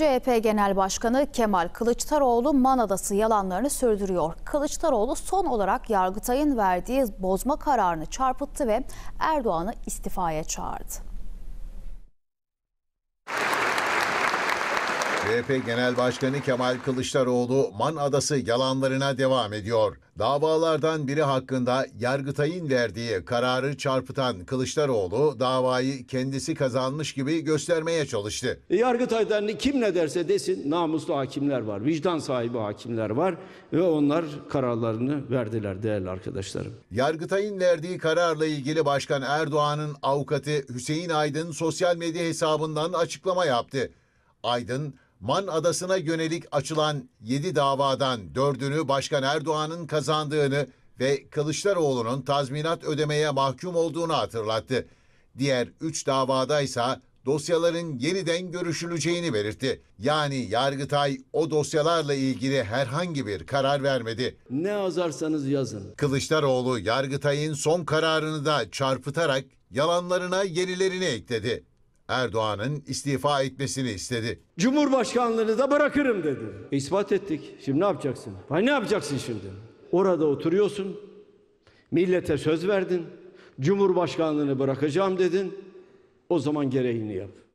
CHP Genel Başkanı Kemal Kılıçdaroğlu Manadası yalanlarını sürdürüyor. Kılıçdaroğlu son olarak Yargıtay'ın verdiği bozma kararını çarpıttı ve Erdoğan'ı istifaya çağırdı. CHP Genel Başkanı Kemal Kılıçdaroğlu Man Adası yalanlarına devam ediyor. Davalardan biri hakkında Yargıtay'ın verdiği kararı çarpıtan Kılıçdaroğlu davayı kendisi kazanmış gibi göstermeye çalıştı. E, Yargıtay'dan kim ne derse desin namuslu hakimler var, vicdan sahibi hakimler var ve onlar kararlarını verdiler değerli arkadaşlarım. Yargıtay'ın verdiği kararla ilgili Başkan Erdoğan'ın avukatı Hüseyin Aydın sosyal medya hesabından açıklama yaptı. Aydın Man Adası'na yönelik açılan 7 davadan 4'ünü Başkan Erdoğan'ın kazandığını ve Kılıçdaroğlu'nun tazminat ödemeye mahkum olduğunu hatırlattı. Diğer 3 davada ise dosyaların yeniden görüşüleceğini belirtti. Yani Yargıtay o dosyalarla ilgili herhangi bir karar vermedi. Ne yazarsanız yazın. Kılıçdaroğlu Yargıtay'ın son kararını da çarpıtarak yalanlarına yenilerini ekledi. Erdoğan'ın istifa etmesini istedi. Cumhurbaşkanlığını da bırakırım dedi. E, ispat ettik. Şimdi ne yapacaksın? Vay ne yapacaksın şimdi? Orada oturuyorsun. Millete söz verdin. Cumhurbaşkanlığını bırakacağım dedin. O zaman gereğini yap.